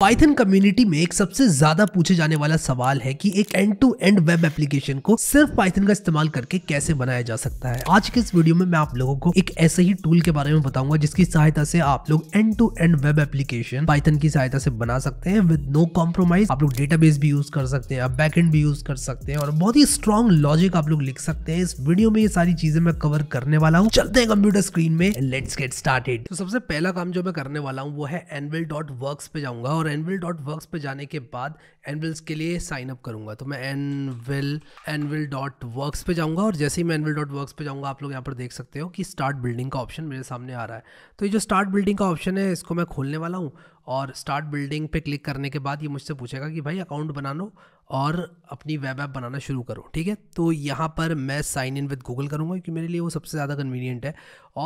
Python community में एक सबसे ज्यादा पूछे जाने वाला सवाल है कि एक end to end web application को सिर्फ पाइथन का इस्तेमाल करके कैसे बनाया जा सकता है आज के इस वीडियो में मैं आप लोगों को एक ऐसे ही टूल के बारे में बताऊंगा जिसकी सहायता से आप लोग end to end web application Python की सहायता से बना सकते हैं विद नो कॉम्प्रोमाइज आप लोग डेटा भी यूज कर सकते हैं आप बैक भी यूज कर सकते हैं और बहुत ही स्ट्रॉन्ग लॉजिक आप लोग लिख सकते हैं इस वीडियो में ये सारी चीजें मैं कवर करने वाला हूँ चलते हैं कंप्यूटर स्क्रीन में लेट्स गेट स्टार्टेड तो सबसे पहला काम जो मैं करने वाला हूँ वो है एनवेल पे जाऊंगा और और एनविल डॉट वर्कस पर जाने के बाद एनविल्स के लिए साइन अप करूँगा तो मैं एनविल एनविल डॉट वर्कस पर जाऊँगा और जैसे ही मैं एनविल डॉट वर्क पर जाऊँगा आप लोग यहाँ पर देख सकते हो कि स्टार्ट बिल्डिंग का ऑप्शन मेरे सामने आ रहा है तो ये जो स्टार्ट बिल्डिंग का ऑप्शन है इसको मैं खोलने वाला हूँ और स्टार्ट बिल्डिंग पे क्लिक करने के बाद ये मुझसे पूछेगा कि भाई अकाउंट बना लो और अपनी वेब ऐप बनाना शुरू करो ठीक है तो यहाँ पर मैं साइन इन विद गूगल करूँगा क्योंकि मेरे लिए वो सबसे ज़्यादा कन्वीनियंट है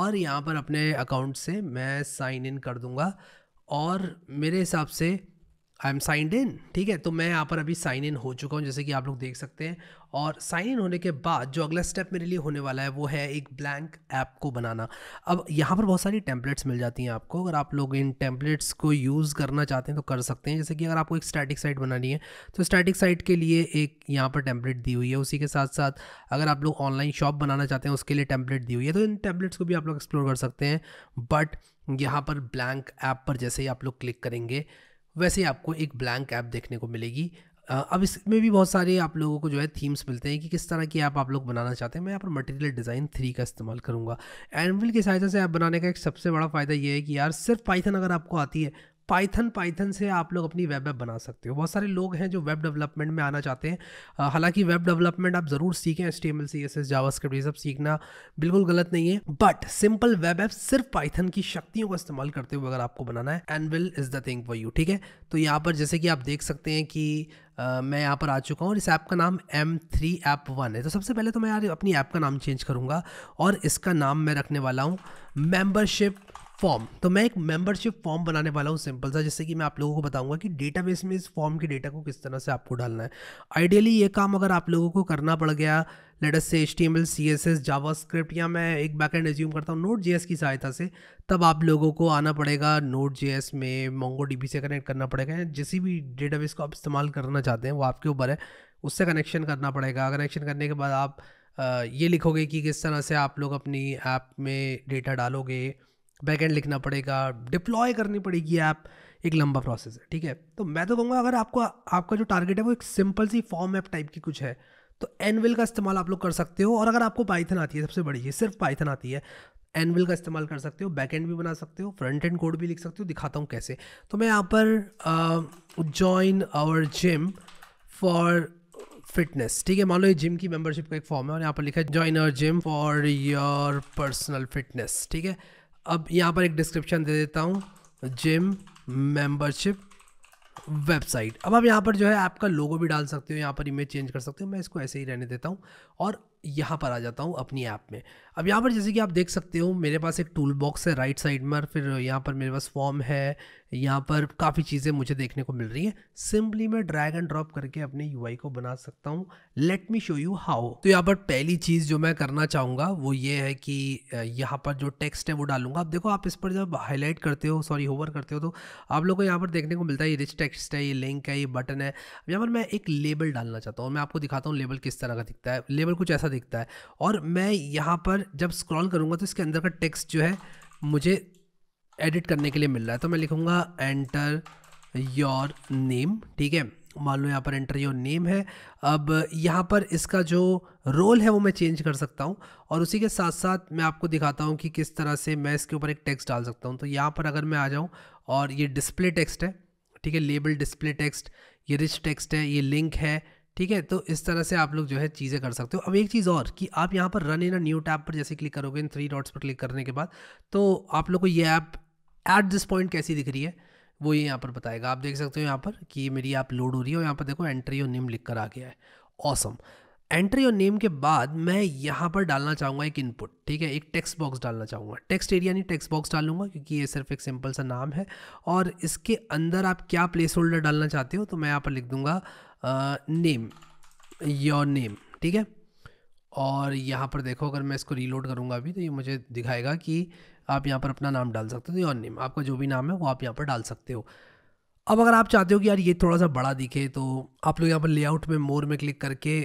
और यहाँ पर अपने अकाउंट से मैं साइन इन कर दूँगा और मेरे हिसाब से आई एम साइंड इन ठीक है तो मैं यहाँ पर अभी साइन इन हो चुका हूँ जैसे कि आप लोग देख सकते हैं और साइन इन होने के बाद जो अगला स्टेप मेरे लिए होने वाला है वो है एक ब्लैंक ऐप को बनाना अब यहाँ पर बहुत सारी टेम्पलेट्स मिल जाती हैं आपको अगर आप लोग इन टेम्पलेट्स को यूज़ करना चाहते हैं तो कर सकते हैं जैसे कि अगर आपको एक स्टैटिक साइट बनानी है तो स्टैटिक साइट के लिए एक यहाँ पर टेम्पलेट दी हुई है उसी के साथ साथ अगर आप लोग ऑनलाइन शॉप बनाना चाहते हैं उसके लिए टेम्पलेट दी हुई है तो इन टेम्पलेट्स को भी आप लोग एक्सप्लोर कर सकते हैं बट यहाँ पर ब्लैंक ऐप पर जैसे ही आप लोग क्लिक करेंगे वैसे ही आपको एक ब्लैंक ऐप देखने को मिलेगी अब इसमें भी बहुत सारे आप लोगों को जो है थीम्स मिलते हैं कि किस तरह की ऐप आप लोग बनाना चाहते हैं मैं यहाँ पर मटेरियल डिज़ाइन थ्री का इस्तेमाल करूँगा एनविल की सहायता से ऐप बनाने का एक सबसे बड़ा फ़ायदा यह है कि यार सिर्फ पाइथन अगर आपको आती है पाइथन पाइथन से आप लोग अपनी वेब ऐप बना सकते हो बहुत सारे लोग हैं जो वेब डेवलपमेंट में आना चाहते हैं हालांकि वेब डेवलपमेंट आप ज़रूर सीखें H T M L C S S script ये सब सीखना बिल्कुल गलत नहीं है बट सिंपल वेब ऐप सिर्फ पाइथन की शक्तियों का इस्तेमाल करते हुए अगर आपको बनाना है Anvil is the thing for you ठीक है तो यहाँ पर जैसे कि आप देख सकते हैं कि Uh, मैं यहाँ पर आ चुका हूँ और इस ऐप का नाम एम थ्री ऐप वन है तो सबसे पहले तो मैं यार अपनी ऐप का नाम चेंज करूँगा और इसका नाम मैं रखने वाला हूँ मेम्बरशिप फॉर्म तो मैं एक मेंबरशिप फॉर्म बनाने वाला हूँ सिंपल सा जैसे कि मैं आप लोगों को बताऊंगा कि डेटाबेस में इस फॉर्म के डेटा को किस तरह से आपको डालना है आइडियली ये काम अगर आप लोगों को करना पड़ गया लेटस से H T M L C S S JavaScript या मैं एक बैक एंड एज्यूम करता हूँ नोट जे एस की सहायता से तब आप लोगों को आना पड़ेगा नोट जे एस में मोंगो डी बी से कनेक्ट करना पड़ेगा जिस भी डेटाबेस को आप इस्तेमाल करना चाहते हैं वो आपके ऊपर है उससे कनेक्शन करना पड़ेगा कनेक्शन करने के बाद आप ये लिखोगे कि किस तरह से आप लोग अपनी ऐप में डेटा डालोगे बैकएंड लिखना पड़ेगा डिप्लॉय करनी पड़ेगी ऐप एक लंबा प्रोसेस है ठीक है तो मैं तो कहूँगा अगर आपको आपका जो टारगेट है वो एक सिंपल सी फॉर्म ऐप टाइप की कुछ है तो एनविल का इस्तेमाल आप लोग कर सकते हो और अगर आपको पाइथन आती है सबसे बड़ी है सिर्फ पाइथन आती है एनविल का इस्तेमाल कर सकते हो बैक एंड भी बना सकते हो फ्रंट एंड कोड भी लिख सकते हो दिखाता हूँ कैसे तो मैं यहाँ पर join our gym for fitness ठीक है मान लो ये जिम की मेंबरशिप का एक फॉर्म है और यहाँ पर लिखा है join our gym for your personal fitness ठीक है अब यहाँ पर एक डिस्क्रिप्शन दे देता हूँ जिम मेंबरशिप वेबसाइट अब आप यहाँ पर जो है आपका लोगो भी डाल सकते हो यहाँ पर इमेज चेंज कर सकते हो मैं इसको ऐसे ही रहने देता हूँ और यहाँ पर आ जाता हूँ अपनी ऐप में अब यहाँ पर जैसे कि आप देख सकते हो मेरे पास एक टूल बॉक्स है राइट साइड में और फिर यहाँ पर मेरे पास फॉर्म है यहाँ पर काफ़ी चीज़ें मुझे देखने को मिल रही हैं सिंपली मैं ड्रैग एंड ड्रॉप करके अपने यू को बना सकता हूँ let me show you how तो यहाँ पर पहली चीज़ जो मैं करना चाहूँगा वो ये है कि यहाँ पर जो टेक्स्ट है वो डालूंगा अब देखो आप इस पर जब हाईलाइट करते हो सॉरी होवर करते हो तो आप लोग को यहाँ पर देखने को मिलता है ये रिच टेक्स्ट है ये लिंक है ये बटन है यहाँ पर मैं एक लेबल डालना चाहता हूँ मैं आपको दिखाता हूँ लेबल किस तरह का दिखता है लेबल कुछ ऐसा दिखता है और मैं यहाँ पर जब स्क्रॉल करूँगा तो इसके अंदर का टेक्स्ट जो है मुझे एडिट करने के लिए मिल रहा है तो मैं लिखूँगा एंटर योर नेम ठीक है मान लो यहाँ पर एंटर योर नेम है अब यहाँ पर इसका जो रोल है वो मैं चेंज कर सकता हूँ और उसी के साथ साथ मैं आपको दिखाता हूँ कि किस तरह से मैं इसके ऊपर एक टेक्स्ट डाल सकता हूँ तो यहाँ पर अगर मैं आ जाऊँ और ये डिस्प्ले टेक्स्ट है ठीक है लेबल डिस्प्ले टेक्स्ट ये रिच टेक्स्ट है ये लिंक है ठीक है तो इस तरह से आप लोग जो है चीज़ें कर सकते हो अब एक चीज़ और कि आप यहाँ पर run in a new tab पर जैसे क्लिक करोगे इन थ्री डॉट्स पर क्लिक करने के बाद तो आप लोग को ये ऐप एट दिस पॉइंट कैसी दिख रही है वो ये यहाँ पर बताएगा आप देख सकते हो यहाँ पर कि मेरी ऐप लोड हो रही है और यहाँ पर देखो एंट्री और नेम लिख कर आ गया है ऑसम एंट्री और नेम के बाद मैं यहाँ पर डालना चाहूँगा एक इनपुट ठीक है एक टेक्स्ट बॉक्स डालना चाहूँगा टेक्स्ट एरिया नहीं टेक्स्ट बॉक्स डालूंगा क्योंकि ये सिर्फ एक सिंपल सा नाम है और इसके अंदर आप क्या प्लेस होल्डर डालना चाहते हो तो मैं यहाँ पर लिख दूँगा नेम योर नेम ठीक है और यहाँ पर देखो अगर मैं इसको रीलोड करूँगा अभी तो ये मुझे दिखाएगा कि uh, आप यहाँ पर अपना नाम डाल सकते हो योर नेम आपका जो भी नाम है वो आप यहाँ पर डाल सकते हो अब अगर आप चाहते हो कि यार ये थोड़ा सा बड़ा दिखे तो आप लोग यहाँ पर लेआउट में मोर में क्लिक करके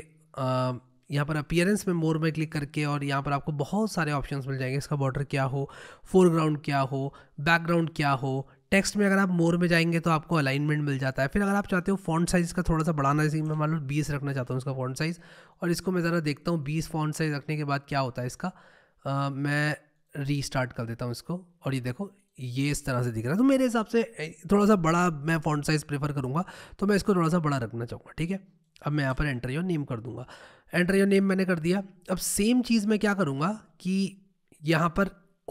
यहाँ पर अपीयरेंस में मोर में क्लिक करके और यहाँ पर आपको बहुत सारे ऑप्शंस मिल जाएंगे इसका बॉर्डर क्या हो फोरग्राउंड क्या हो बैकग्राउंड क्या हो टेक्स्ट में अगर आप मोर में जाएंगे तो आपको अलाइनमेंट मिल जाता है फिर अगर आप चाहते हो फॉन्ट साइज़ का थोड़ा सा बढ़ाना जैसे मैं मान लो बीस रखना चाहता हूँ इसका फॉन्ट साइज़ और इसको मैं ज़रा देखता हूँ बीस फॉन्ट साइज़ रखने के बाद क्या होता है इसका आ, मैं रीस्टार्ट कर देता हूँ इसको और ये देखो ये इस तरह से दिख रहा है तो मेरे हिसाब से थोड़ा सा बड़ा मैं फॉन्ट साइज़ प्रेफर करूँगा तो मैं इसको थोड़ा सा बड़ा रखना चाहूँगा ठीक है अब मैं यहाँ पर एंटर योर नेम कर दूँगा एंटर योर नेम मैंने कर दिया अब सेम चीज़ मैं क्या करूँगा कि यहाँ पर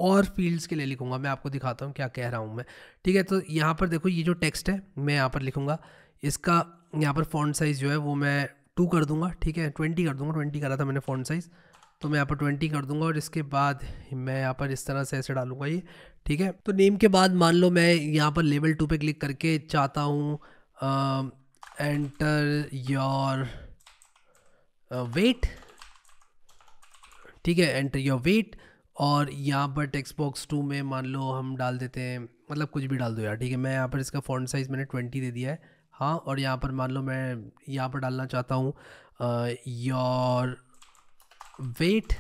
और फील्ड्स के लिए लिखूँगा मैं आपको दिखाता हूँ क्या कह रहा हूँ मैं ठीक है तो यहाँ पर देखो ये जो टेक्स्ट है मैं यहाँ पर लिखूँगा इसका यहाँ पर फॉन्ट साइज़ जो है वो मैं टू कर दूँगा ठीक है ट्वेंटी कर दूँगा ट्वेंटी करा था मैंने फॉन्ट साइज़ तो मैं यहाँ पर ट्वेंटी कर दूंगा और इसके बाद मैं यहाँ पर इस तरह से ऐसे डालूंगा ये ठीक है तो नेम के बाद मान लो मैं यहाँ पर लेवल टू पे क्लिक करके चाहता हूँ एंटर योर वेट ठीक है एंटर योर वेट और यहाँ पर टेक्स्ट बॉक्स टू में मान लो हम डाल देते हैं मतलब कुछ भी डाल दो यार ठीक है मैं यहाँ पर इसका फ़ॉन्ट साइज़ मैंने ट्वेंटी दे दिया है हाँ और यहाँ पर मान लो मैं यहाँ पर डालना चाहता हूँ योर वेट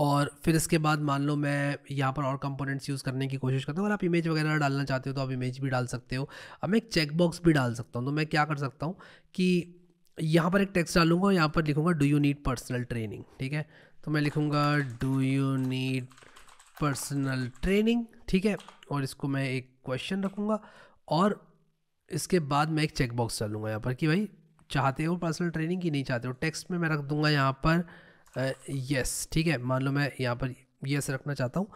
और फिर इसके बाद मान लो मैं यहाँ पर और कंपोनेंट्स यूज़ करने की कोशिश करता हूँ अगर आप इमेज वगैरह डालना चाहते हो तो आप इमेज भी डाल सकते हो अब मैं एक चेकबॉक्स भी डाल सकता हूँ तो मैं क्या कर सकता हूँ कि यहाँ पर एक टेक्स्ट डालूंगा और यहाँ पर लिखूँगा do you need personal training ठीक है तो मैं लिखूँगा do you need personal training ठीक है और इसको मैं एक क्वेश्चन रखूँगा और इसके बाद मैं एक चेकबॉक्स डालूंगा यहाँ पर कि भाई चाहते हो पर्सनल ट्रेनिंग की नहीं चाहते हो टेक्स्ट में मैं रख दूंगा यहाँ पर यस ठीक है मान लो मैं यहाँ पर यस रखना चाहता हूँ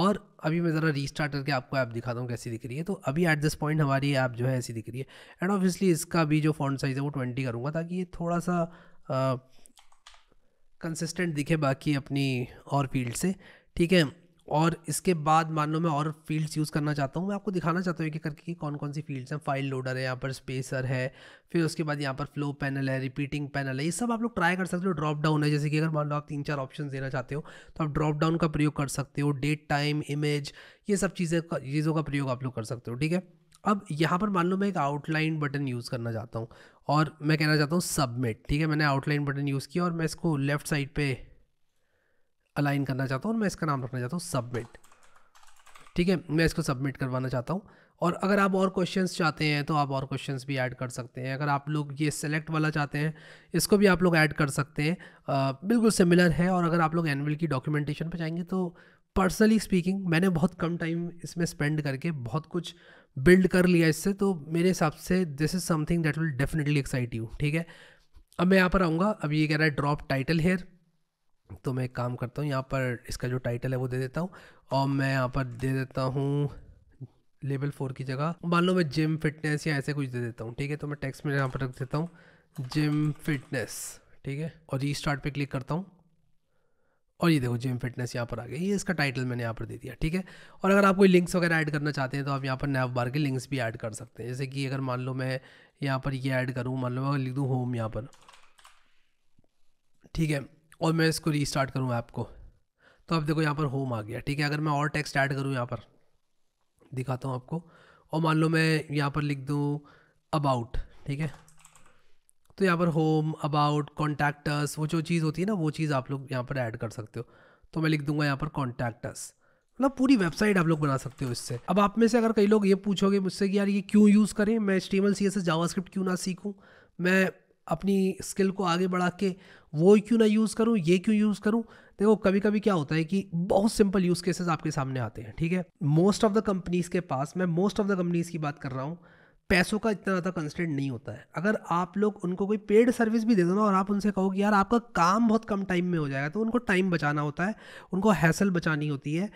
और अभी मैं ज़रा रीस्टार्ट करके आपको ऐप दिखाता हूँ कैसी दिख रही है तो अभी एट दिस पॉइंट हमारी ऐप जो है ऐसी दिख रही है एंड ऑब्वियसली इसका भी जो फॉन्ट साइज़ है वो ट्वेंटी करूँगा ताकि ये थोड़ा सा कंसिस्टेंट दिखे बाकी अपनी और फील्ड से ठीक है और इसके बाद मान लो मैं और फील्ड्स यूज़ करना चाहता हूँ मैं आपको दिखाना चाहता हूँ कि करके कि कौन कौन सी फील्ड्स हैं फाइल लोडर है यहाँ पर स्पेसर है फिर उसके बाद यहाँ पर फ्लो पैनल है रिपीटिंग पैनल है ये सब आप लोग ट्राई कर सकते हो ड्रॉप डाउन है जैसे कि अगर मान लो आप तीन चार ऑप्शन देना चाहते हो तो आप ड्रॉप डाउन का प्रयोग कर सकते हो डेट टाइम इमेज ये सब चीज़ें चीज़ों का प्रयोग आप लोग कर सकते हो ठीक है अब यहाँ पर मान लो मैं एक आउटलाइन बटन यूज़ करना चाहता हूँ और मैं कहना चाहता हूँ सबमिट ठीक है मैंने आउटलाइन बटन यूज़ किया और मैं इसको लेफ्ट साइड पर अलाइन करना चाहता हूँ और मैं इसका नाम रखना चाहता हूँ सबमिट ठीक है मैं इसको सबमिट करवाना चाहता हूँ और अगर आप और क्वेश्चंस चाहते हैं तो आप और क्वेश्चंस भी ऐड कर सकते हैं अगर आप लोग ये सेलेक्ट वाला चाहते हैं इसको भी आप लोग ऐड कर सकते हैं बिल्कुल सिमिलर है और अगर आप लोग एनअल की डॉक्यूमेंटेशन पर जाएंगे तो पर्सनली स्पीकिंग मैंने बहुत कम टाइम इसमें स्पेंड करके बहुत कुछ बिल्ड कर लिया इससे तो मेरे हिसाब से this is something that will definitely excite you ठीक है अब मैं यहाँ पर आऊँगा अब ये कह रहा है ड्रॉप टाइटल हेयर तो मैं एक काम करता हूँ यहाँ पर इसका जो टाइटल है वो दे देता हूँ और मैं यहाँ पर दे देता हूँ लेवल फोर की जगह मान लो मैं जिम फिटनेस या ऐसे कुछ दे देता हूँ ठीक है तो मैं टेक्स्ट में यहाँ पर रख देता हूँ जिम फिटनेस ठीक है और ये स्टार्ट पर क्लिक करता हूँ और ये देखो जिम फिटनेस यहाँ पर आ गया ये इसका टाइटल मैंने यहाँ पर दे दिया ठीक है और अगर आप कोई लिंक्स वगैरह ऐड करना चाहते हैं तो आप यहाँ पर नैव बार के लिंक्स भी ऐड कर सकते हैं जैसे कि अगर मान लो मैं यहाँ पर ये ऐड करूँ मान लो मैं लिख दूँ होम यहाँ पर ठीक है और मैं इसको रीस्टार्ट करूँ ऐप को तो आप देखो यहाँ पर होम आ गया ठीक है अगर मैं और टेक्स्ट ऐड करूँ यहाँ पर दिखाता हूँ आपको और मान लो मैं यहाँ पर लिख दूँ अबाउट ठीक है तो यहाँ पर होम अबाउट कॉन्टैक्टस वो जो चीज़ होती है ना वो चीज़ आप लोग यहाँ पर ऐड कर सकते हो तो मैं लिख दूंगा यहाँ पर कॉन्टैक्टस मतलब पूरी वेबसाइट आप लोग बना सकते हो इससे अब आप में से अगर कई लोग ये पूछोगे मुझसे कि यार ये क्यों यूज़ करें मैं HTML C S S JavaScript क्यों ना सीखूँ मैं अपनी स्किल को आगे बढ़ा के वो क्यों ना यूज़ करूँ ये क्यों यूज़ करूँ देखो कभी कभी क्या होता है कि बहुत सिंपल यूज़ केसेस आपके सामने आते हैं ठीक है मोस्ट ऑफ़ द कंपनीज़ के पास मैं मोस्ट ऑफ़ द कंपनीज़ की बात कर रहा हूँ पैसों का इतना ज़्यादा कंस्टेंट नहीं होता है अगर आप लोग उनको कोई पेड सर्विस भी दे दो ना और आप उनसे कहो कि यार आपका काम बहुत कम टाइम में हो जाएगा तो उनको टाइम बचाना होता है उनको हैसल बचानी होती है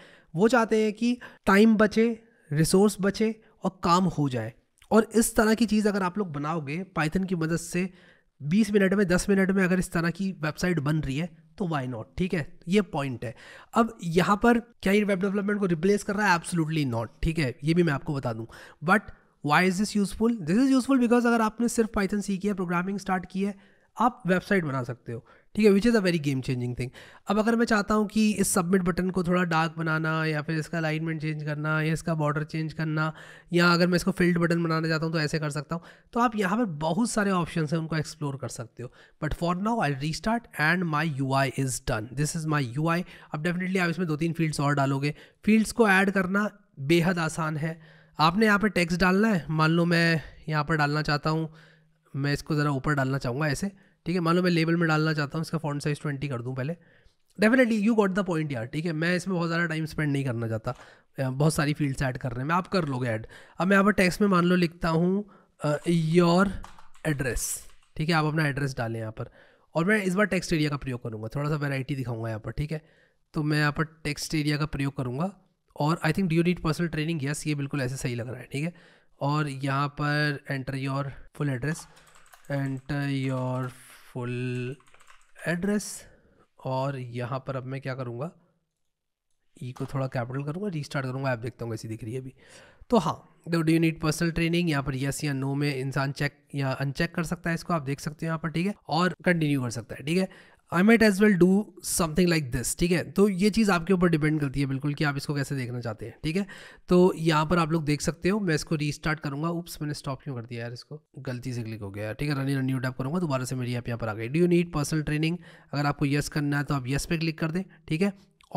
वो चाहते हैं कि टाइम बचे रिसोर्स बचे और काम हो जाए और इस तरह की चीज़ अगर आप लोग बनाओगे पाइथन की मदद से बीस मिनट में दस मिनट में अगर इस तरह की वेबसाइट बन रही है तो वाई नॉट ठीक है ये पॉइंट है अब यहाँ पर क्या ये वेब डेवलपमेंट को रिप्लेस कर रहा है एब्सोलूटली नॉट ठीक है ये भी मैं आपको बता दूँ but why is this useful this is useful because अगर आपने सिर्फ पाइथन सीखी है प्रोग्रामिंग स्टार्ट की है आप वेबसाइट बना सकते हो ठीक है which is a very game changing thing अब अगर मैं चाहता हूँ कि इस सबमिट बटन को थोड़ा डार्क बनाना या फिर इसका अलाइनमेंट चेंज करना या इसका बॉर्डर चेंज करना या अगर मैं इसको फिल्ड बटन बनाना चाहता हूँ तो ऐसे कर सकता हूँ तो आप यहाँ पर बहुत सारे ऑप्शन हैं उनको एक्सप्लोर कर सकते हो but for now I restart and my U I is done this is my U I अब डेफिनेटली आप इसमें दो तीन फील्ड्स और डालोगे फील्ड्स को ऐड करना बेहद आसान है आपने यहाँ पर टेक्स्ट डालना है मान लो मैं यहाँ पर डालना चाहता हूँ मैं इसको ज़रा ऊपर डालना चाहूँगा ऐसे ठीक है मान लो मैं लेबल में डालना चाहता हूँ इसका फॉन्ट साइज़ ट्वेंटी कर दूँ पहले definitely you got the point यार ठीक है मैं इसमें बहुत ज़्यादा टाइम स्पेंड नहीं करना चाहता बहुत सारी फील्ड्स ऐड हैं मैं आप कर लोगे ऐड अब मैं यहाँ पर टेक्स्ट में मान लो लिखता हूँ योर एड्रेस ठीक है आप अपना एड्रेस डालें यहाँ पर और मैं इस बार टेक्स्ट एरिया का प्रयोग करूँगा थोड़ा सा वेराइटी दिखाऊंगा यहाँ पर ठीक है तो मैं यहाँ पर टेक्स्ट एरिया का प्रयोग करूँगा और I think do need personal training yes ये बिल्कुल ऐसे सही लग रहा है ठीक है और यहाँ पर enter your full address enter your full address और यहाँ पर अब मैं क्या करूँगा ई e को थोड़ा कैपिटल करूँगा रीस्टार्ट करूँगा ऐप देखता हूँ ऐसी दिख रही है अभी तो हाँ दो do you need personal training यहाँ पर यस या नो में इंसान चेक या अनचेक कर सकता है इसको आप देख सकते हो यहाँ पर ठीक है और कंटिन्यू कर सकता है ठीक है I might as well do something like this ठीक है तो ये चीज़ आपके ऊपर डिपेंड करती है बिल्कुल कि आप इसको कैसे देखना चाहते हैं ठीक है तो यहाँ पर आप लोग देख सकते हो मैं इसको रीस्टार्ट करूँगा उप्स मैंने स्टॉप क्यों कर दिया यार इसको गलती से क्लिक हो गया ठीक है रनिंग रन्यू टैप करूँगा दोबारा से मेरी ऐप यहाँ पर आ गई do you need personal training अगर आपको येस करना है तो आप येस पे क्लिक कर दें ठीक है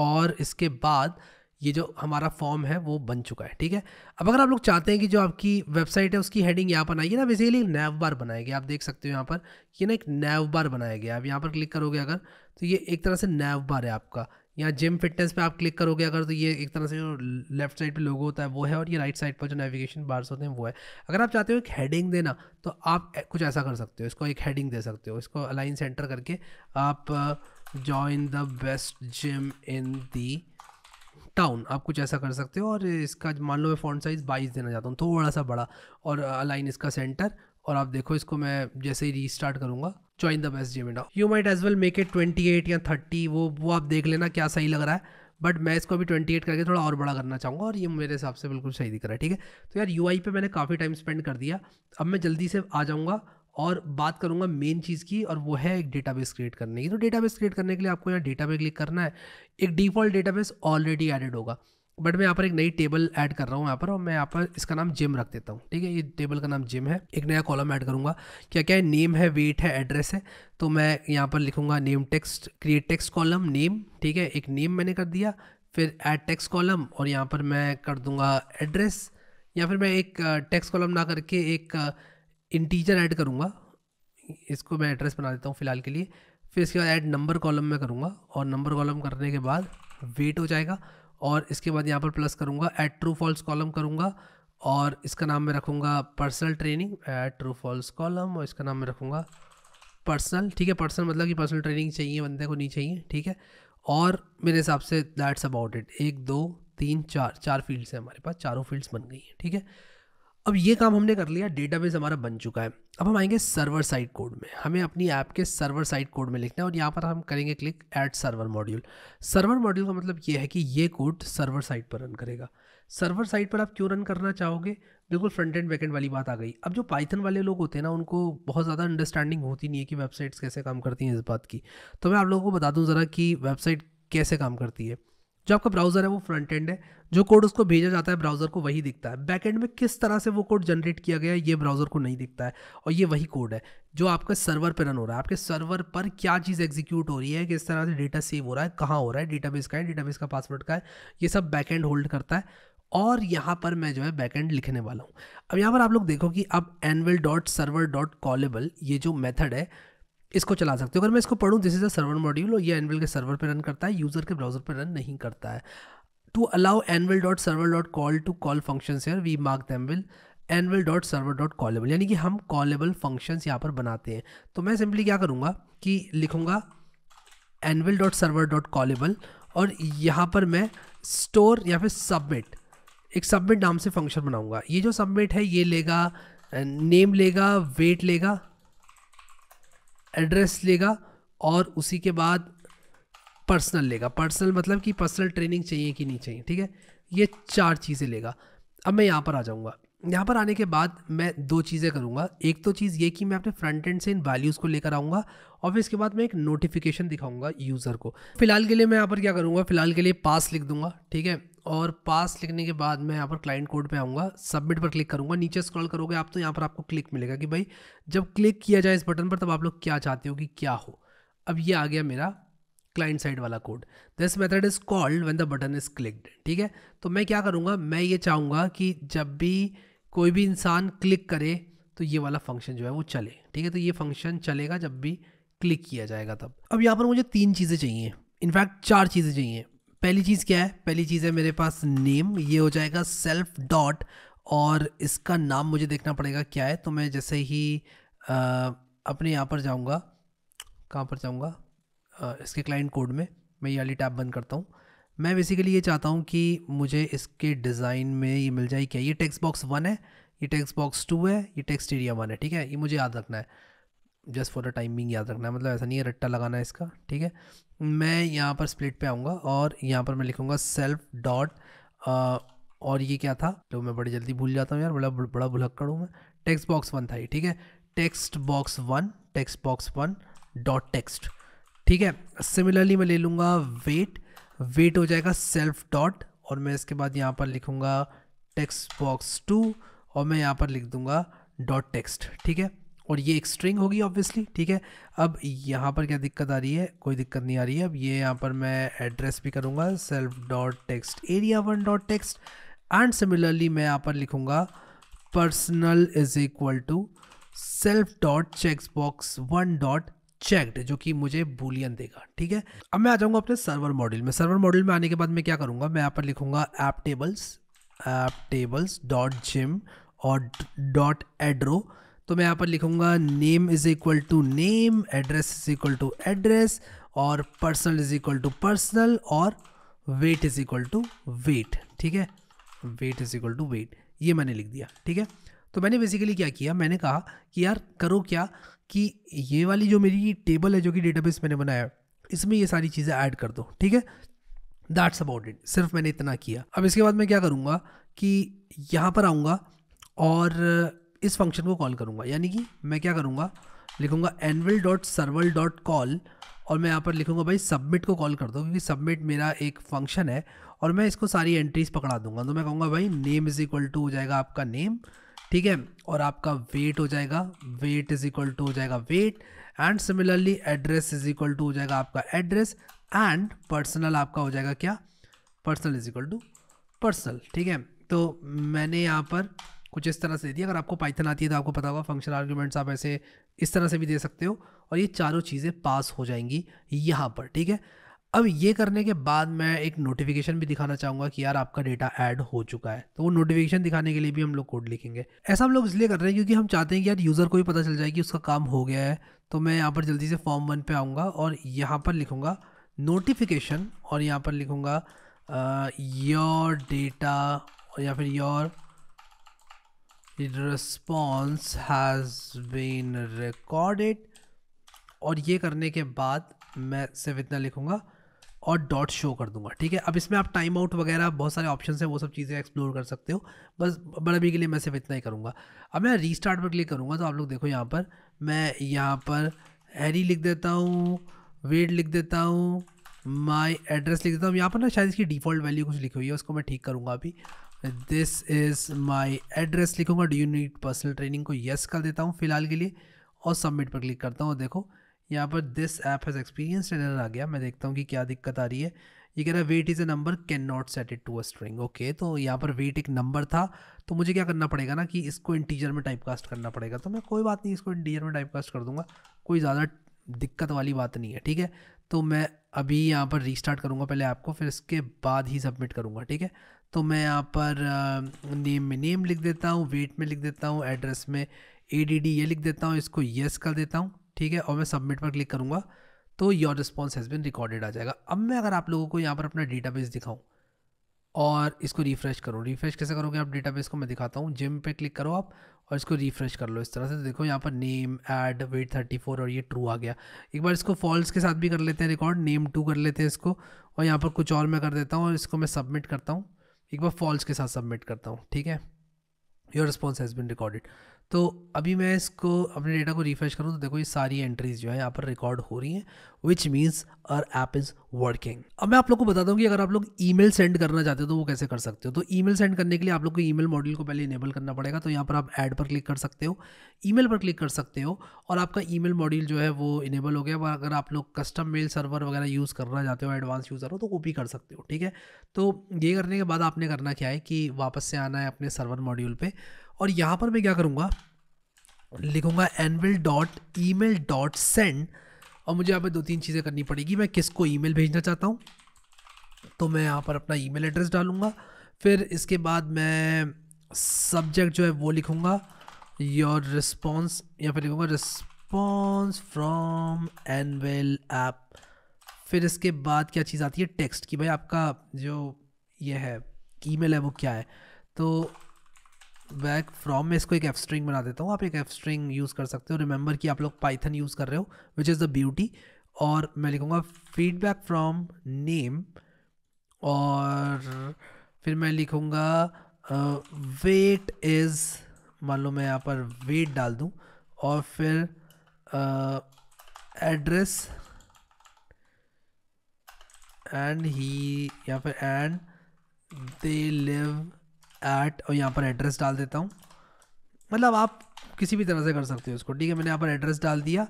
और इसके बाद ये जो हमारा फॉर्म है वो बन चुका है ठीक है अब अगर आप लोग चाहते हैं कि जो आपकी वेबसाइट है उसकी हेडिंग यहाँ पर आइए ना बेसिकली नैव बार बनाया गया आप देख सकते हो यहाँ पर ये ना एक नैव बार बनाया गया आप यहाँ पर क्लिक करोगे अगर तो ये एक तरह से नैव बार है आपका यहाँ जिम फिटनेस पे आप क्लिक करोगे अगर तो ये एक तरह से जो लेफ्ट साइड पे लोगो होता है वो है और ये राइट साइड पर जो नेविगेशन बार्स होते हैं वो है अगर आप चाहते हो एक हेडिंग देना तो आप कुछ ऐसा कर सकते हो इसको एक हेडिंग दे सकते हो इसको अलाइन सेंटर करके आप join the best gym in the town आप कुछ ऐसा कर सकते हो और इसका मान लो मैं फ़ॉन्ट साइज़ बाईस देना चाहता हूँ थोड़ा सा बड़ा और अलाइन इसका सेंटर और आप देखो इसको मैं जैसे ही रीस्टार्ट करूँगा जॉइन द बेस्ट जी मेडा you might as well make it twenty eight या थर्टी वो वो आप देख लेना क्या सही लग रहा है बट मैं इसको अभी ट्वेंटी एट करके थोड़ा और बड़ा करना चाहूँगा और ये मेरे हिसाब से बिल्कुल सही दिख रहा है ठीक है तो यार यू पर मैंने काफ़ी टाइम स्पेंड कर दिया अब मैं जल्दी से आ जाऊँगा और बात करूँगा मेन चीज़ की और वो है एक डेटाबेस क्रिएट करने की तो डेटाबेस क्रिएट करने के लिए आपको यहाँ डेटा पे क्लिक करना है एक डिफ़ॉल्ट डेटाबेस ऑलरेडी एडेड होगा बट मैं यहाँ पर एक नई टेबल ऐड कर रहा हूँ यहाँ पर और मैं यहाँ पर इसका नाम जिम रख देता हूँ ठीक है ये टेबल का नाम जिम है एक नया कॉलम ऐड करूँगा क्या क्या है नेम है वेट है एड्रेस है तो मैं यहाँ पर लिखूँगा name text create text column name ठीक है एक नेम मैंने कर दिया फिर ऐड टेक्स्ट कॉलम और यहाँ पर मैं कर दूँगा एड्रेस या फिर मैं एक टेक्स्ट कॉलम ना करके एक इंटीजर ऐड करूँगा इसको मैं एड्रेस बना देता हूँ फ़िलहाल के लिए फिर इसके बाद ऐड नंबर कॉलम में करूँगा और नंबर कॉलम करने के बाद वेट हो जाएगा और इसके बाद यहाँ पर प्लस करूँगा ऐड ट्रू फॉल्स कॉलम करूँगा और इसका नाम मैं रखूँगा personal training add true false column और इसका नाम मैं रखूँगा पर्सनल ठीक है पर्सनल मतलब कि पर्सनल ट्रेनिंग चाहिए बंदे को नहीं चाहिए ठीक है और मेरे हिसाब से दैट्स अबाउट इट एक दो तीन चार चार फील्ड्स हैं हमारे पास चारों फील्ड्स बन गई हैं ठीक है अब ये काम हमने कर लिया डेटाबेस हमारा बन चुका है अब हम आएंगे सर्वर साइड कोड में हमें अपनी ऐप के सर्वर साइड कोड में लिखना है और यहाँ पर हम करेंगे click add server module server module का मतलब ये है कि ये कोड सर्वर साइड पर रन करेगा सर्वर साइड पर आप क्यों रन करना चाहोगे बिल्कुल फ्रंट एंड बैक एंड वाली बात आ गई अब जो पाइथन वाले लोग होते हैं ना उनको बहुत ज़्यादा अंडरस्टैंडिंग होती नहीं है कि वेबसाइट्स कैसे काम करती हैं इस बात की तो मैं आप लोगों को बता दूँ ज़रा कि वेबसाइट कैसे काम करती है जो आपका ब्राउज़र है वो फ्रंट एंड है जो कोड उसको भेजा जाता है ब्राउज़र को वही दिखता है बैक एंड में किस तरह से वो कोड जनरेट किया गया है ये ब्राउज़र को नहीं दिखता है और ये वही कोड है जो आपका सर्वर पर रन हो रहा है आपके सर्वर पर क्या चीज़ एग्जीक्यूट हो रही है किस तरह से डेटा सेव हो रहा है कहाँ हो रहा है डेटा का है डेटा का पासवर्ड का है ये सब बैक एंड होल्ड करता है और यहाँ पर मैं जो है बैकएंड लिखने वाला हूँ अब यहाँ पर आप लोग देखो कि अब Anvil dot server dot callable ये जो मेथड है इसको चला सकते हो अगर मैं इसको पढ़ूँ this is a server module और ये एनविल के सर्वर पर रन करता है यूज़र के ब्राउज़र पर रन नहीं करता है to allow Anvil dot server dot call to call function here we mark them will Anvil dot server dot callable यानी कि हम कॉलेबल फंक्शंस यहाँ पर बनाते हैं तो मैं सिंपली क्या करूँगा कि लिखूँगा Anvil dot server dot callable और यहाँ पर मैं स्टोर या फिर सबमिट एक सबमिट नाम से फंक्शन बनाऊँगा ये जो सबमिट है ये लेगा नेम लेगा वेट लेगा एड्रेस लेगा और उसी के बाद पर्सनल लेगा पर्सनल मतलब कि पर्सनल ट्रेनिंग चाहिए कि नहीं चाहिए ठीक है ये चार चीज़ें लेगा अब मैं यहाँ पर आ जाऊँगा यहाँ पर आने के बाद मैं दो चीज़ें करूँगा एक तो चीज़ ये कि मैं अपने फ्रंट एंड से इन वैल्यूज़ को लेकर आऊँगा और फिर इसके बाद मैं एक नोटिफिकेशन दिखाऊँगा यूज़र को फिलहाल के लिए मैं यहाँ पर क्या करूँगा फिलहाल के लिए पास लिख दूँगा ठीक है और पास लिखने के बाद मैं यहाँ पर क्लाइंट कोड पे आऊँगा सबमिट पर क्लिक करूँगा नीचे स्क्रॉल करोगे आप तो यहाँ पर आपको क्लिक मिलेगा कि भाई जब क्लिक किया जाए इस बटन पर तब आप लोग क्या चाहते हो कि क्या हो अब ये आ गया मेरा क्लाइंट साइड वाला code this method is called when the button is clicked ठीक है तो मैं क्या करूँगा मैं ये चाहूँगा कि जब भी कोई भी इंसान क्लिक करे तो ये वाला फंक्शन जो है वो चले ठीक है तो ये फंक्शन चलेगा जब भी क्लिक किया जाएगा तब अब यहाँ पर मुझे तीन चीज़ें चाहिए इनफैक्ट चार चीज़ें चाहिए पहली चीज़ क्या है पहली चीज़ है मेरे पास नेम ये हो जाएगा सेल्फ डॉट और इसका नाम मुझे देखना पड़ेगा क्या है तो मैं जैसे ही आ, अपने यहाँ पर जाऊँगा कहाँ पर जाऊँगा इसके क्लाइंट कोड में मैं ये वाली टैब बंद करता हूँ मैं बेसिकली ये चाहता हूँ कि मुझे इसके डिज़ाइन में ये मिल जाए क्या ये टेक्स्ट बॉक्स वन है ये टेक्स्ट बॉक्स टू है ये टेक्स्ट एरिया वन है ठीक है ये मुझे याद रखना है जस्ट फॉर द टाइमिंग याद रखना है मतलब ऐसा नहीं है रट्टा लगाना है इसका ठीक है मैं यहाँ पर स्प्लिट पे आऊँगा और यहाँ पर मैं लिखूँगा सेल्फ डॉट और ये क्या था तो मैं बड़ी जल्दी भूल जाता हूँ यार बड़ा बड़ा भुलक्कड़ हूँ मैं टेक्स्ट बॉक्स वन था ये ठीक है text box one text box one dot text ठीक है सिमिलरली मैं ले लूँगा वेट वेट हो जाएगा सेल्फ डॉट और मैं इसके बाद यहाँ पर लिखूँगा टेक्स्ट बॉक्स टू और मैं यहाँ पर लिख दूँगा डॉट टेक्स्ट ठीक है और ये एक स्ट्रिंग होगी ऑब्वियसली ठीक है अब यहाँ पर क्या दिक्कत आ रही है कोई दिक्कत नहीं आ रही है अब ये यहाँ पर मैं एड्रेस भी करूँगा self dot text area one dot text and similarly मैं यहाँ पर लिखूँगा personal is equal to self dot checks box one dot checked जो कि मुझे बुलियन देगा ठीक है अब मैं आ जाऊंगा अपने सर्वर मॉडल में सर्वर मॉडल में आने के बाद मैं क्या करूंगा मैं यहाँ पर लिखूंगा app tables app tables dot gym और डॉट एड्रो तो मैं यहाँ पर लिखूंगा name is equal to name address is equal to address और personal is equal to personal और weight is equal to weight ठीक है weight is equal to weight ये मैंने लिख दिया ठीक है तो मैंने बेसिकली क्या किया मैंने कहा कि यार करो क्या कि ये वाली जो मेरी टेबल है जो कि डेटाबेस मैंने बनाया है इसमें ये सारी चीज़ें ऐड कर दो ठीक है दैट्स अबाउट इट सिर्फ मैंने इतना किया अब इसके बाद मैं क्या करूँगा कि यहाँ पर आऊँगा और इस फंक्शन को कॉल करूँगा यानी कि मैं क्या करूँगा लिखूँगा Anvil dot server dot call और मैं यहाँ पर लिखूँगा भाई सबमिट को कॉल कर दो क्योंकि सबमिट मेरा एक फंक्शन है और मैं इसको सारी एंट्रीज पकड़ा दूंगा तो मैं कहूँगा भाई नेम इज़ इक्वल टू हो जाएगा आपका नेम ठीक है और आपका वेट हो जाएगा वेट इज इक्वल टू हो जाएगा weight and similarly address is equal to हो जाएगा आपका एड्रेस एंड पर्सनल आपका हो जाएगा क्या personal is equal to personal ठीक है तो मैंने यहाँ पर कुछ इस तरह से दे दिया अगर आपको पाइथन आती है तो आपको पता होगा फंक्शन आर्ग्यूमेंट्स आप ऐसे इस तरह से भी दे सकते हो और ये चारों चीज़ें पास हो जाएंगी यहाँ पर ठीक है अब ये करने के बाद मैं एक नोटिफिकेशन भी दिखाना चाहूँगा कि यार आपका डेटा ऐड हो चुका है तो वो नोटिफिकेशन दिखाने के लिए भी हम लोग कोड लिखेंगे ऐसा हम लोग इसलिए कर रहे हैं क्योंकि हम चाहते हैं कि यार यूज़र को भी पता चल जाए कि उसका काम हो गया है तो मैं यहाँ पर जल्दी से फॉर्म वन पे आऊँगा और यहाँ पर लिखूँगा नोटिफिकेशन और यहाँ पर लिखूँगा योर डेटा या फिर your response has been recorded और ये करने के बाद मैं सिर्फ इतना लिखूँगा और डॉट शो कर दूंगा ठीक है अब इसमें आप टाइम आउट वगैरह बहुत सारे ऑप्शन हैं वो सब चीज़ें एक्सप्लोर कर सकते हो बस बड़ा अभी के लिए मैं सिर्फ इतना ही करूँगा अब मैं रीस्टार्ट पर क्लिक करूँगा तो आप लोग देखो यहाँ पर मैं यहाँ पर हैरी लिख देता हूँ वेट लिख देता हूँ माई एड्रेस लिख देता हूँ यहाँ पर ना शायद इसकी डिफ़ॉल्ट वैल्यू कुछ लिखी हुई है उसको मैं ठीक करूँगा अभी दिस इज़ माई एड्रेस लिखूँगा do you need personal training को येस कर देता हूँ फ़िलहाल के लिए और सबमिट पर क्लिक करता हूँ देखो यहाँ पर this app has experience error आ गया मैं देखता हूँ कि क्या दिक्कत आ रही है ये कह रहा है weight is a number can not set it to a string okay तो यहाँ पर वेट एक नंबर था तो मुझे क्या करना पड़ेगा ना कि इसको इंटीजर में टाइप कास्ट करना पड़ेगा तो मैं कोई बात नहीं इसको इंटीजर में टाइप कास्ट कर दूंगा कोई ज़्यादा दिक्कत वाली बात नहीं है ठीक है तो मैं अभी यहाँ पर रीस्टार्ट करूँगा पहले ऐप को फिर इसके बाद ही सबमिट करूँगा ठीक है तो मैं यहाँ पर नेम में नेम लिख देता हूँ वेट में लिख देता हूँ एड्रेस में ए ये लिख देता हूँ इसको येस कर देता हूँ ठीक है और मैं सबमिट पर क्लिक करूँगा तो your response has been recorded आ जाएगा अब मैं अगर आप लोगों को यहाँ पर अपना डेटाबेस दिखाऊँ और इसको रिफ़्रेश करो रिफ़्रेश कैसे करोगे आप डेटा को मैं दिखाता हूँ जिम पे क्लिक करो आप और इसको रिफ़्रेश कर लो इस तरह से तो देखो यहाँ पर name add weight thirty four और ये ट्रू आ गया एक बार इसको फॉल्स के साथ भी कर लेते हैं रिकॉर्ड नेम टू कर लेते हैं इसको और यहाँ पर कुछ और मैं कर देता हूँ और इसको मैं सबमिट करता हूँ एक बार फॉल्स के साथ सबमिट करता हूँ ठीक है your response has been recorded तो अभी मैं इसको अपने डेटा को रिफ्रेश करूँ तो देखो ये सारी एंट्रीज जो है यहाँ पर रिकॉर्ड हो रही हैं which means our app is working अब मैं आप लोग को बताता हूँ कि अगर आप लोग ईमेल सेंड करना चाहते हो तो वो कैसे कर सकते हो तो ईमेल सेंड करने के लिए आप लोग को ईमेल मॉडल को पहले इनेबल करना पड़ेगा तो यहाँ पर आप ऐड पर क्लिक कर सकते हो ईमेल पर क्लिक कर सकते हो और आपका ईमेल मॉड्यूल जो है वो इनेबल हो गया और अगर आप लोग कस्टम मेल सर्वर वगैरह यूज़ करना चाहते हो एडवांस यूज़र हो तो वो भी कर सकते हो ठीक है तो ये करने के बाद आपने करना क्या है कि वापस से आना है अपने सर्वर मॉड्यूल पर और यहाँ पर मैं क्या करूँगा लिखूँगा Anvil dot email dot send और मुझे यहाँ पर दो तीन चीज़ें करनी पड़ेगी मैं किसको ईमेल भेजना चाहता हूँ तो मैं यहाँ पर अपना ईमेल एड्रेस डालूँगा फिर इसके बाद मैं सब्जेक्ट जो है वो लिखूँगा योर रिस्पॉन्स या फिर लिखूँगा रिस्पॉन्स फ्रॉम एनविल ऐप फिर इसके बाद क्या चीज़ आती है टेक्स्ट कि भाई आपका जो ये है ईमेल है वो क्या है तो बैक फ्रॉम में इसको एक एफ स्ट्रिंग बना देता हूँ आप एक एफ स्ट्रिंग यूज़ कर सकते हो रिमेंबर कि आप लोग पाइथन यूज़ कर रहे हो विच इज़ द ब्यूटी और मैं लिखूँगा फीडबैक फ्रॉम नेम और फिर मैं लिखूँगा वेट इज़ मान लो मैं यहाँ पर वेट डाल दूँ और फिर एड्रेस एंड ही या फिर एंड दे लिव ऐट और यहाँ पर एड्रेस डाल देता हूँ मतलब आप किसी भी तरह से कर सकते हो इसको ठीक है मैंने यहाँ पर एड्रेस डाल दिया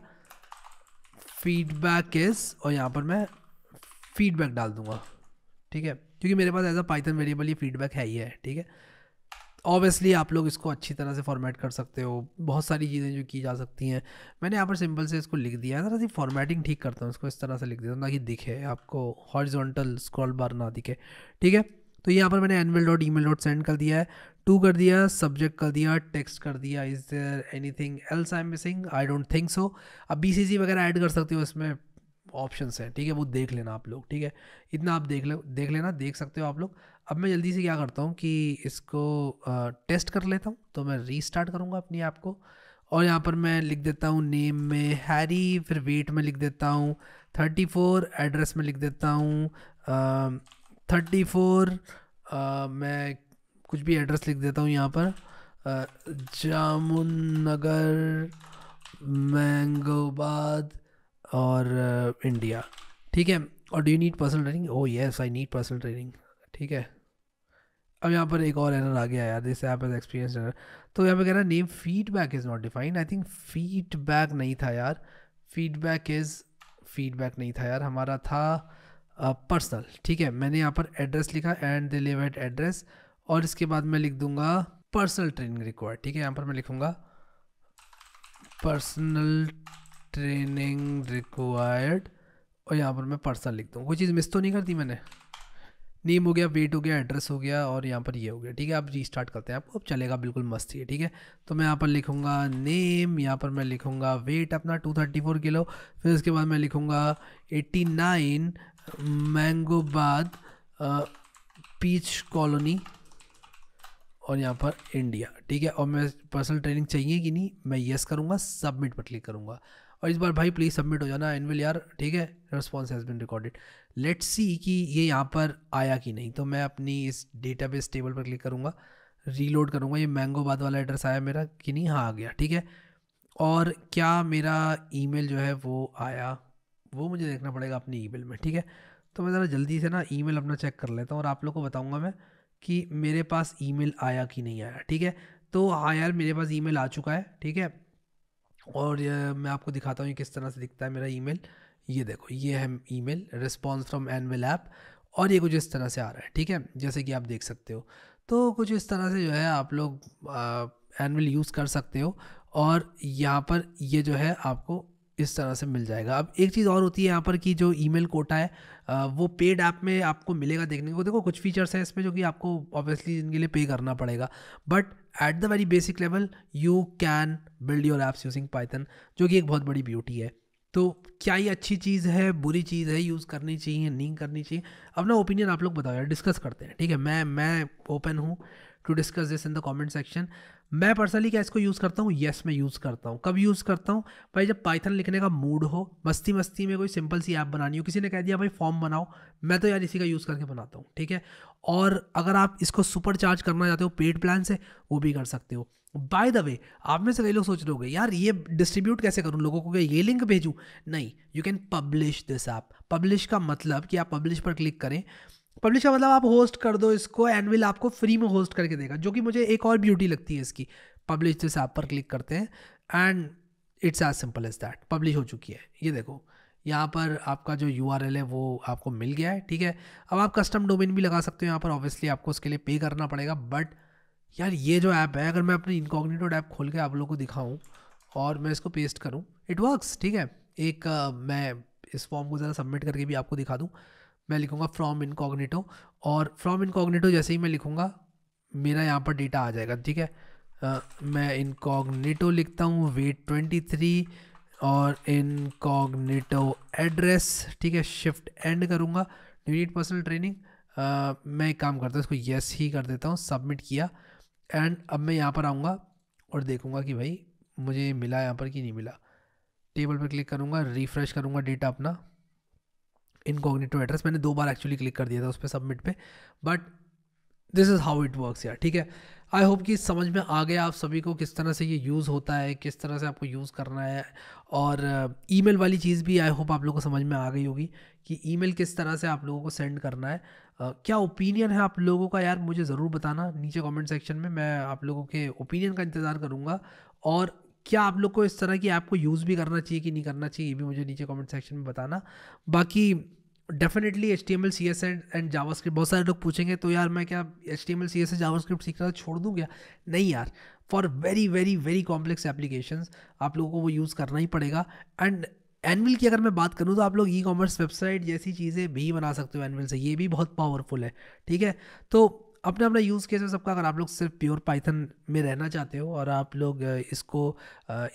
फीडबैक इस और यहाँ पर मैं फीडबैक डाल दूँगा ठीक है क्योंकि मेरे पास ऐसा पाइथन वेरिएबल ये फीडबैक है ही है ठीक है ऑब्वियसली आप लोग इसको अच्छी तरह से फॉर्मेट कर सकते हो बहुत सारी चीज़ें जो की जा सकती हैं मैंने यहाँ पर सिंपल से इसको लिख दिया है ज़रा सी फॉर्मेटिंग ठीक करता हूँ इसको इस तरह से लिख देता हूँ ताकि दिखे आपको हॉरिजॉन्टल स्क्रॉल बार ना दिखे ठीक है तो यहाँ पर मैंने Anvil dot email dot send कर दिया है टू कर दिया सब्जेक्ट कर दिया टेक्स्ट कर दिया is there anything else I am missing I don't think so अब बी सी सी वगैरह ऐड कर सकते हो इसमें ऑप्शंस हैं ठीक है वो देख लेना आप लोग ठीक है इतना आप देख ले देख लेना देख सकते हो आप लोग अब मैं जल्दी से क्या करता हूँ कि इसको आ, टेस्ट कर लेता हूँ तो मैं रीस्टार्ट करूँगा अपनी ऐप को और यहाँ पर मैं लिख देता हूँ नेम में हैरी फिर वेट में लिख देता हूँ थर्टी फोर एड्रेस में लिख देता हूँ थर्टी फोर मैं कुछ भी एड्रेस लिख देता हूँ यहाँ पर जामुन नगर मैंगोबाद और इंडिया ठीक है और do you need personal training oh yes I need personal training ठीक है अब यहाँ पर एक और एनर आ गया यार जैसे आप एक्सपीरियंस एनर तो यहाँ पर कह रहा है name feedback is not defined I think feedback नहीं था यार फीडबैक इज़ फीडबैक नहीं था यार हमारा था पर्सनल ठीक है मैंने यहाँ पर एड्रेस लिखा एंड डिलीवर्ड एड्रेस और इसके बाद मैं लिख दूंगा पर्सनल ट्रेनिंग रिक्वायर्ड ठीक है यहाँ पर मैं लिखूँगा पर्सनल ट्रेनिंग रिक्वायर्ड और यहाँ पर मैं पर्सनल लिख दूँ कोई चीज़ मिस तो नहीं करती मैंने नेम हो गया वेट हो गया एड्रेस हो गया और यहाँ पर ये हो गया ठीक है आप रीस्टार्ट करते हैं आपको अब चलेगा बिल्कुल मस्त ही ठीक है तो मैं यहाँ पर लिखूँगा नेम यहाँ पर मैं लिखूँगा वेट अपना 234 किलो फिर उसके बाद मैं लिखूँगा 89 मैंगोबाद पीच कॉलोनी और यहाँ पर इंडिया ठीक है और मैं पर्सनल ट्रेनिंग चाहिए कि नहीं मैं येस करूँगा सबमिट पर क्लिक करूँगा और इस बार भाई प्लीज़ सबमिट हो जाना एनविल यार ठीक है response has been recorded let's see कि ये यहाँ पर आया कि नहीं तो मैं अपनी इस बेस टेबल पर क्लिक करूँगा रीलोड करूँगा ये मैंगोबाद वाला एड्रेस आया मेरा कि नहीं हाँ आ गया ठीक है और क्या मेरा ईमेल जो है वो आया वो मुझे देखना पड़ेगा अपनी ई में ठीक है तो मैं ज़रा जल्दी से ना ई अपना चेक कर लेता हूँ और आप लोग को बताऊँगा मैं कि मेरे पास ई आया कि नहीं आया ठीक है तो हाँ यार मेरे पास ई आ चुका है ठीक है और मैं आपको दिखाता हूँ किस तरह से दिखता है मेरा ईमेल ये देखो ये है email response from Anvil app और ये कुछ इस तरह से आ रहा है ठीक है जैसे कि आप देख सकते हो तो कुछ इस तरह से जो है आप लोग एनवेल यूज़ कर सकते हो और यहाँ पर ये जो है आपको इस तरह से मिल जाएगा अब एक चीज़ और होती है यहाँ पर कि जो ईमेल कोटा है वो पेड ऐप में आपको मिलेगा देखने को देखो कुछ फीचर्स हैं इसमें जो कि आपको ऑब्वियसली इनके लिए पे करना पड़ेगा but at the very basic level you can build your apps using Python जो कि एक बहुत बड़ी ब्यूटी है तो क्या ये अच्छी चीज़ है बुरी चीज़ है यूज़ करनी चाहिए नहीं करनी चाहिए अपना ओपिनियन आप लोग बताओ यार डिस्कस करते हैं ठीक है मैं मैं ओपन हूँ to discuss this in the comment section मैं पर्सनली क्या इसको यूज़ करता हूँ येस मैं यूज़ करता हूँ कब यूज़ करता हूँ भाई जब पाइथन लिखने का मूड हो मस्ती मस्ती में कोई सिंपल सी ऐप बनानी हो किसी ने कह दिया भाई फॉर्म बनाओ मैं तो यार इसी का यूज़ करके बनाता हूँ ठीक है और अगर आप इसको सुपर चार्ज करना चाहते हो पेड प्लान से वो भी कर सकते हो बाय द वे आप में से कई लोग सोच रहे हो यार ये डिस्ट्रीब्यूट कैसे करूँ लोगों को क्या ये लिंक भेजूँ नहीं you can publish this app publish का मतलब कि आप पब्लिश पर क्लिक करें पब्लिशर मतलब आप होस्ट कर दो इसको एनविल आपको फ्री में होस्ट करके देगा जो कि मुझे एक और ब्यूटी लगती है इसकी पब्लिश जिस ऐप पर क्लिक करते हैं and it's as simple as that publish हो चुकी है ये देखो यहाँ पर आपका जो यू है वो आपको मिल गया है ठीक है अब आप कस्टम डोमेन भी लगा सकते हो यहाँ पर ऑब्वियसली आपको उसके लिए पे करना पड़ेगा बट यार ये जो ऐप है अगर मैं अपनी इनकॉग्निटोड ऐप खोल के आप लोगों को दिखाऊँ और मैं इसको पेस्ट करूँ इट वर्क्स ठीक है एक uh, मैं इस फॉर्म को ज़रा सबमिट करके भी आपको दिखा दूँ मैं लिखूँगा फ्रॉम इनकॉग्निटो और फ्रॉम इनकॉग्निटो जैसे ही मैं लिखूँगा मेरा यहाँ पर डेटा आ जाएगा ठीक है uh, मैं इनकॉग्निटो लिखता हूँ वेट ट्वेंटी थ्री और इनकॉग्निटो एड्रेस ठीक है शिफ्ट एंड करूँगा यूनिट पर्सनल ट्रेनिंग मैं एक काम करता हूँ इसको येस ही कर देता हूँ सबमिट किया एंड अब मैं यहाँ पर आऊँगा और देखूँगा कि भाई मुझे मिला यहाँ पर कि नहीं मिला टेबल पर क्लिक करूँगा रिफ़्रेश करूँगा डेटा अपना इनकॉग्निटिव एड्रेस मैंने दो बार एक्चुअली क्लिक कर दिया था उस पर सबमिट पे but this is how it works यार ठीक है आई होप कि समझ में आ गया आप सभी को किस तरह से ये यूज़ होता है किस तरह से आपको यूज़ करना है और ईमेल uh, वाली चीज़ भी आई होप आप लोगों को समझ में आ गई होगी कि ईमेल किस तरह से आप लोगों को सेंड करना है uh, क्या ओपिनियन है आप लोगों का यार मुझे ज़रूर बताना नीचे कमेंट सेक्शन में मैं आप लोगों के ओपिनियन का इंतज़ार करूँगा और क्या आप लोग को इस तरह की ऐप को यूज़ भी करना चाहिए कि नहीं करना चाहिए ये भी मुझे नीचे कमेंट सेक्शन में बताना बाकी definitely H T M L C S and and JavaScript बहुत सारे लोग पूछेंगे तो यार मैं क्या H T M L C S and JavaScript सीखना छोड़ दूँ क्या नहीं यार for very very very complex application आप लोगों को वो यूज़ करना ही पड़ेगा एंड एनविल की अगर मैं बात करूँ तो आप लोग ई कॉमर्स वेबसाइट जैसी चीज़ें भी बना सकते हो एनविल से ये भी बहुत पावरफुल है ठीक है तो अपने अपना यूज़ केस में सबका अगर आप लोग सिर्फ प्योर पाइथन में रहना चाहते हो और आप लोग इसको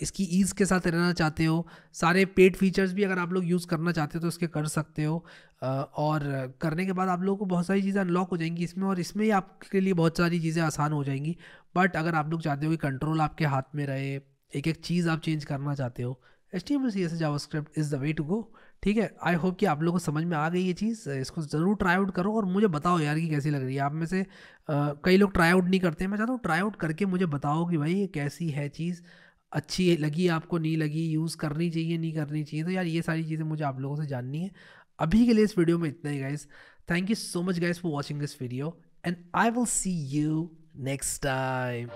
इसकी ईज़ के साथ रहना चाहते हो सारे पेड फीचर्स भी अगर आप लोग यूज़ करना चाहते हो तो इसके कर सकते हो और करने के बाद आप लोगों को बहुत सारी चीज़ें अनलॉक हो जाएंगी इसमें और इसमें ही आपके लिए बहुत सारी चीज़ें आसान हो जाएंगी बट अगर आप लोग चाहते हो कि कंट्रोल आपके हाथ में रहे एक एक चीज़ आप चेंज करना चाहते हो H T M C S JavaScript is the way to go ठीक है आई होप कि आप लोगों को समझ में आ गई ये चीज़ इसको ज़रूर ट्राई आउट करो और मुझे बताओ यार कि कैसी लग रही है आप में से आ, कई लोग ट्राई आउट नहीं करते मैं चाहता हूँ ट्राई आउट करके मुझे बताओ कि भाई ये कैसी है चीज़ अच्छी लगी आपको नहीं लगी यूज़ करनी चाहिए नहीं करनी चाहिए तो यार ये सारी चीज़ें मुझे आप लोगों से जाननी है अभी के लिए इस वीडियो में इतना ही guys thank you so much guys for watching this video and I will see you next time